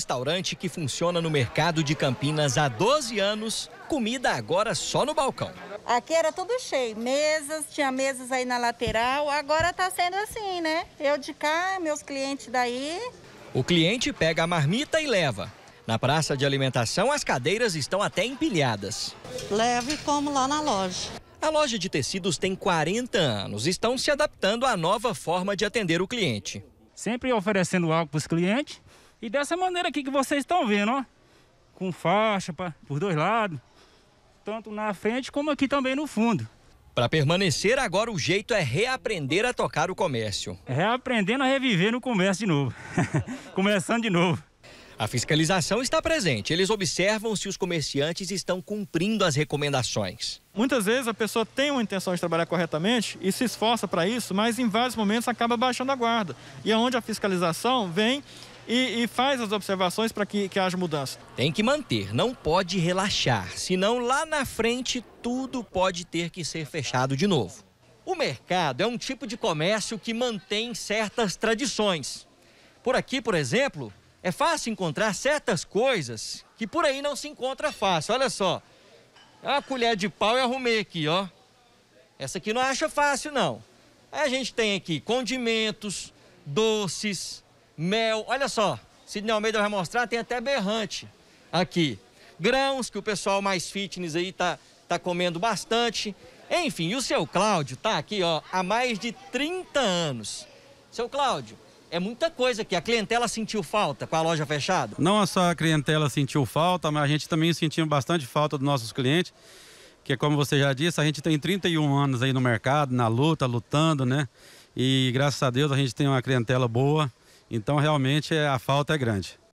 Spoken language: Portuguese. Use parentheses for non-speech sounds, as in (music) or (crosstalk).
restaurante que funciona no mercado de Campinas há 12 anos, comida agora só no balcão. Aqui era tudo cheio, mesas, tinha mesas aí na lateral, agora tá sendo assim, né? Eu de cá, meus clientes daí. O cliente pega a marmita e leva. Na praça de alimentação, as cadeiras estão até empilhadas. Leve como lá na loja. A loja de tecidos tem 40 anos estão se adaptando à nova forma de atender o cliente. Sempre oferecendo algo para os clientes, e dessa maneira aqui que vocês estão vendo, ó. Com faixa pra, por dois lados. Tanto na frente como aqui também no fundo. Para permanecer, agora o jeito é reaprender a tocar o comércio. É reaprendendo a reviver no comércio de novo. (laughs) Começando de novo. A fiscalização está presente. Eles observam se os comerciantes estão cumprindo as recomendações. Muitas vezes a pessoa tem uma intenção de trabalhar corretamente e se esforça para isso, mas em vários momentos acaba baixando a guarda. E é onde a fiscalização vem e, e, faz as observações para que, que haja mudança. Tem que manter, não pode relaxar, senão lá na frente tudo pode ter que ser fechado de novo. O mercado é um tipo de comércio que mantém certas tradições. Por aqui, por exemplo, é fácil encontrar certas coisas que por aí não se encontra fácil. Olha só, é a colher de pau eu arrumei aqui, ó. Essa aqui não acha fácil, não. Aí a gente tem aqui condimentos, doces, mel. Olha só, Sidney Almeida vai mostrar, tem até berrante aqui. Grãos, que o pessoal mais fitness aí tá, tá comendo bastante. Enfim, e o seu Cláudio tá aqui, ó, há mais de 30 anos. Seu Cláudio, é muita coisa que a clientela sentiu falta com a loja fechada? Não só a clientela sentiu falta, mas a gente também sentiu bastante falta dos nossos clientes, que é como você já disse, a gente tem 31 anos aí no mercado, na luta, lutando, né? E graças a Deus a gente tem uma clientela boa, então realmente é, a falta é grande.